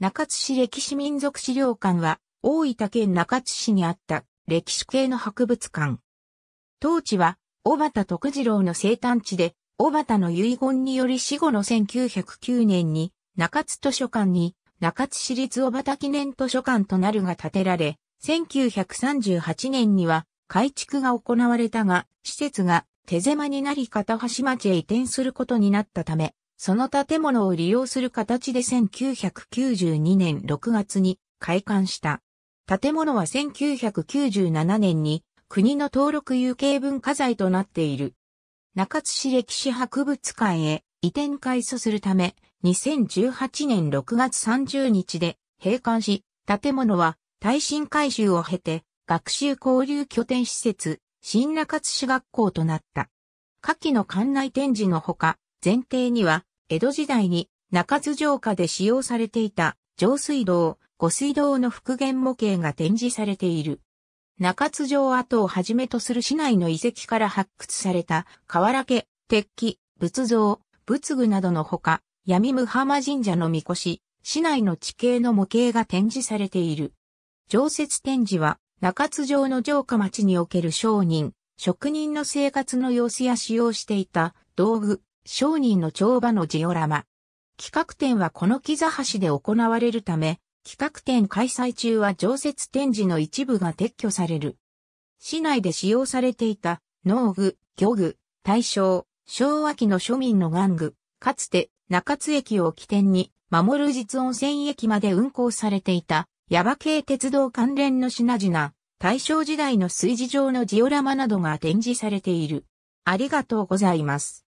中津市歴史民族資料館は、大分県中津市にあった歴史系の博物館。当地は、小畑徳次郎の生誕地で、小畑の遺言により死後の1909年に、中津図書館に、中津市立小畑記念図書館となるが建てられ、1938年には改築が行われたが、施設が手狭になり片橋町へ移転することになったため、その建物を利用する形で1992年6月に開館した。建物は1997年に国の登録有形文化財となっている。中津市歴史博物館へ移転開祖するため、2018年6月30日で閉館し、建物は耐震改修を経て学習交流拠点施設、新中津市学校となった。下記の館内展示のほか、前提には江戸時代に中津城下で使用されていた上水道、五水道の復元模型が展示されている。中津城跡をはじめとする市内の遺跡から発掘された瓦家、鉄器、仏像、仏具などのほか、闇無浜神社の神輿、市内の地形の模型が展示されている。常設展示は中津城の城下町における商人、職人の生活の様子や使用していた道具、商人の帳場のジオラマ。企画展はこの木座橋で行われるため、企画展開催中は常設展示の一部が撤去される。市内で使用されていた農具、漁具、大正、昭和期の庶民の玩具、かつて中津駅を起点に守る実温泉駅まで運行されていた矢場系鉄道関連の品々、大正時代の炊事場のジオラマなどが展示されている。ありがとうございます。